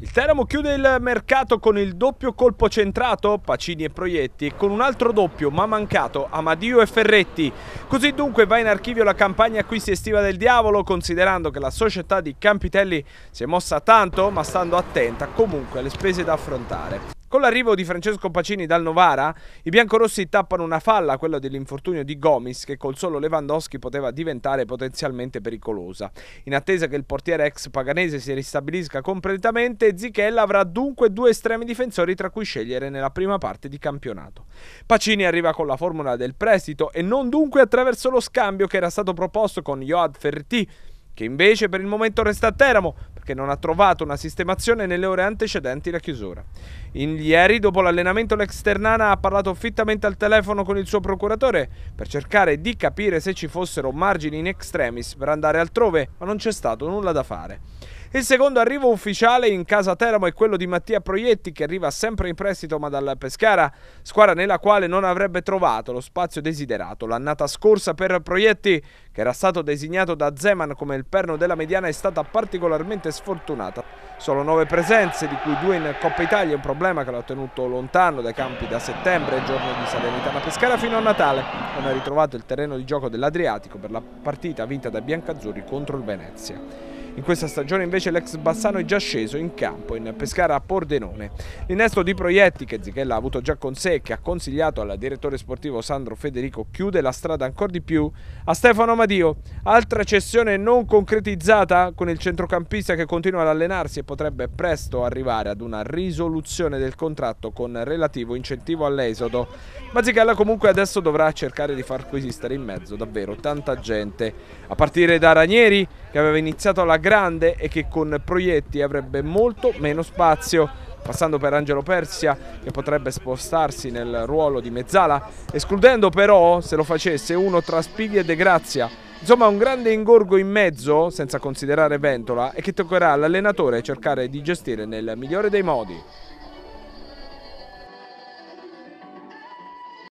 Il Teramo chiude il mercato con il doppio colpo centrato, Pacini e Proietti, e con un altro doppio, ma mancato, Amadio e Ferretti. Così dunque va in archivio la campagna acquisti estiva del diavolo, considerando che la società di Campitelli si è mossa tanto, ma stando attenta comunque alle spese da affrontare. Con l'arrivo di Francesco Pacini dal Novara, i biancorossi tappano una falla, quella dell'infortunio di Gomis, che col solo Lewandowski poteva diventare potenzialmente pericolosa. In attesa che il portiere ex paganese si ristabilisca completamente, Zichella avrà dunque due estremi difensori tra cui scegliere nella prima parte di campionato. Pacini arriva con la formula del prestito e non dunque attraverso lo scambio che era stato proposto con Joad Ferretti, che invece per il momento resta a Teramo perché non ha trovato una sistemazione nelle ore antecedenti la chiusura. In ieri, dopo l'allenamento, l'ex Ternana ha parlato fittamente al telefono con il suo procuratore per cercare di capire se ci fossero margini in extremis per andare altrove, ma non c'è stato nulla da fare. Il secondo arrivo ufficiale in casa Teramo è quello di Mattia Proietti che arriva sempre in prestito ma dal Pescara, squadra nella quale non avrebbe trovato lo spazio desiderato. L'annata scorsa per Proietti, che era stato designato da Zeman come il perno della mediana, è stata particolarmente sfortunata. Solo nove presenze, di cui due in Coppa Italia, un problema che l'ha tenuto lontano dai campi da settembre, giorno di Salernitana Pescara fino a Natale, non ha ritrovato il terreno di gioco dell'Adriatico per la partita vinta dai biancazzurri contro il Venezia. In questa stagione invece l'ex Bassano è già sceso in campo in Pescara a Pordenone. L'innesto di proietti che Zichella ha avuto già con sé e che ha consigliato al direttore sportivo Sandro Federico chiude la strada ancora di più a Stefano Madio. Altra cessione non concretizzata con il centrocampista che continua ad allenarsi e potrebbe presto arrivare ad una risoluzione del contratto con relativo incentivo all'esodo. Ma Zichella comunque adesso dovrà cercare di far coesistere in mezzo davvero tanta gente. A partire da Ranieri che aveva iniziato alla grande e che con Proietti avrebbe molto meno spazio passando per Angelo Persia che potrebbe spostarsi nel ruolo di mezzala, escludendo però, se lo facesse, uno tra Spiglia e De Grazia. Insomma un grande ingorgo in mezzo, senza considerare Ventola, e che toccherà all'allenatore cercare di gestire nel migliore dei modi.